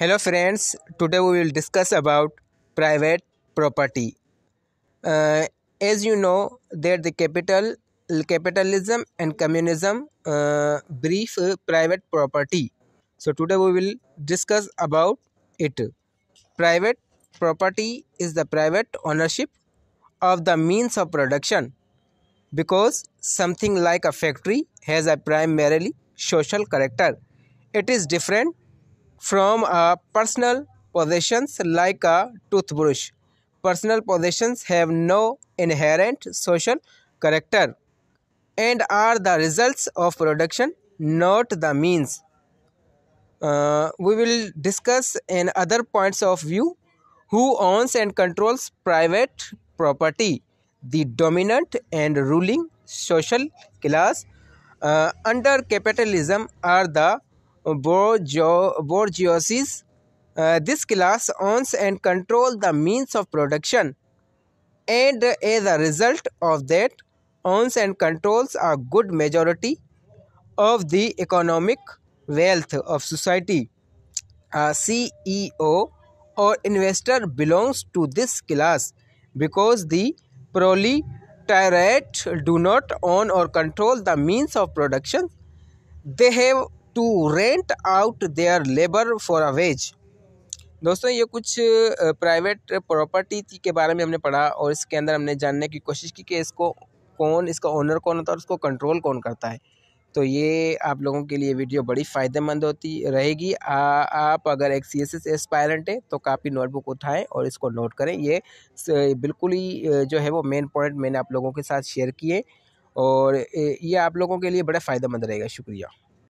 hello friends today we will discuss about private property uh, as you know that the capital capitalism and communism uh, brief uh, private property so today we will discuss about it private property is the private ownership of the means of production because something like a factory has a primarily social character it is different from a uh, personal possessions like a toothbrush. Personal possessions have no inherent social character and are the results of production, not the means. Uh, we will discuss in other points of view who owns and controls private property the dominant and ruling social class uh, under capitalism are the bourgeoisies. Uh, this class owns and controls the means of production and as uh, a result of that owns and controls a good majority of the economic wealth of society. A CEO or investor belongs to this class because the proletariat do not own or control the means of production. They have to rent out their labour for a wage दोस्तों ये कुछ private property के बारे में हमने पढ़ा और इसके अंदर हमने जानने की कोशिश की कि इसको कौन इसका ओनर कौन होता है और उसको कंट्रोल कौन करता है तो ये आप लोगों के लिए वीडियो बड़ी फ़ायदेमंद होती रहेगी आप अगर एक सी एस एस एस्पायरेंट है तो काफ़ी नोटबुक उठाएं और इसको नोट करें ये बिल्कुल ही जो है वो मेन पॉइंट मैंने आप लोगों के साथ शेयर किए और ये आप लोगों के लिए बड़ा फ़ायदेमंद रहेगा शुक्रिया